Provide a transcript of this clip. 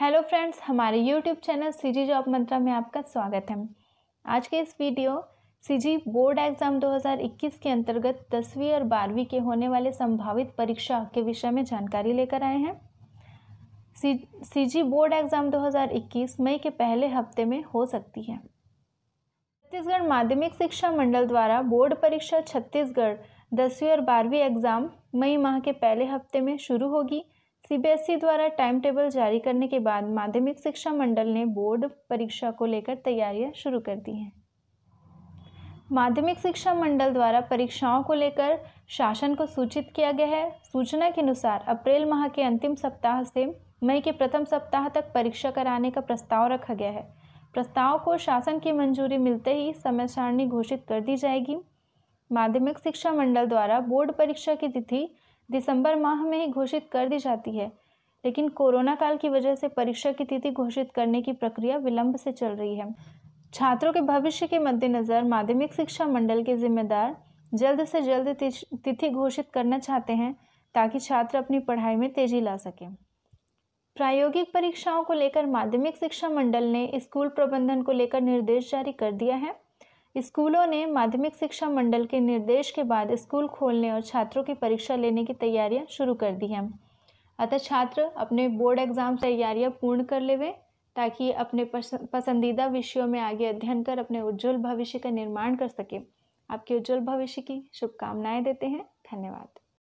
hello friends हमारे YouTube channel CG job Mantra में आपका स्वागत है आज के इस वीडियो सीजी बोर्ड एग्ज़ाम 2021 के अंतर्गत दसवीं और बारहवीं के होने वाले संभावित परीक्षा के विषय में जानकारी लेकर आए हैं सी जी बोर्ड एग्ज़ाम 2021 मई के पहले हफ्ते में हो सकती है छत्तीसगढ़ माध्यमिक शिक्षा मंडल द्वारा बोर्ड परीक्षा छत्तीसगढ़ दसवीं और बारहवीं एग्ज़ाम मई माह के पहले हफ्ते में शुरू होगी सीबीएसई द्वारा टाइम टेबल जारी करने के बाद माध्यमिक शिक्षा मंडल ने बोर्ड परीक्षा को लेकर तैयारियां शुरू कर दी हैं माध्यमिक शिक्षा मंडल द्वारा परीक्षाओं को लेकर शासन को सूचित किया गया है सूचना के अनुसार अप्रैल माह के अंतिम सप्ताह से मई के प्रथम सप्ताह तक परीक्षा कराने का प्रस्ताव रखा गया है प्रस्ताव को शासन की मंजूरी मिलते ही समय सारणी घोषित कर दी जाएगी माध्यमिक शिक्षा मंडल द्वारा बोर्ड परीक्षा की तिथि दिसंबर माह में ही घोषित कर दी जाती है लेकिन कोरोना काल की वजह से परीक्षा की तिथि घोषित करने की प्रक्रिया विलंब से चल रही है छात्रों के भविष्य के मद्देनज़र माध्यमिक शिक्षा मंडल के जिम्मेदार जल्द से जल्द तिथि घोषित करना चाहते हैं ताकि छात्र अपनी पढ़ाई में तेजी ला सकें प्रायोगिक परीक्षाओं को लेकर माध्यमिक शिक्षा मंडल ने स्कूल प्रबंधन को लेकर निर्देश जारी कर दिया है स्कूलों ने माध्यमिक शिक्षा मंडल के निर्देश के बाद स्कूल खोलने और छात्रों की परीक्षा लेने की तैयारियां शुरू कर दी हैं अतः छात्र अपने बोर्ड एग्ज़ाम तैयारियां पूर्ण कर लेवे ताकि अपने पसंदीदा विषयों में आगे अध्ययन कर अपने उज्जवल भविष्य का निर्माण कर सकें आपके उज्जवल भविष्य की शुभकामनाएं देते हैं धन्यवाद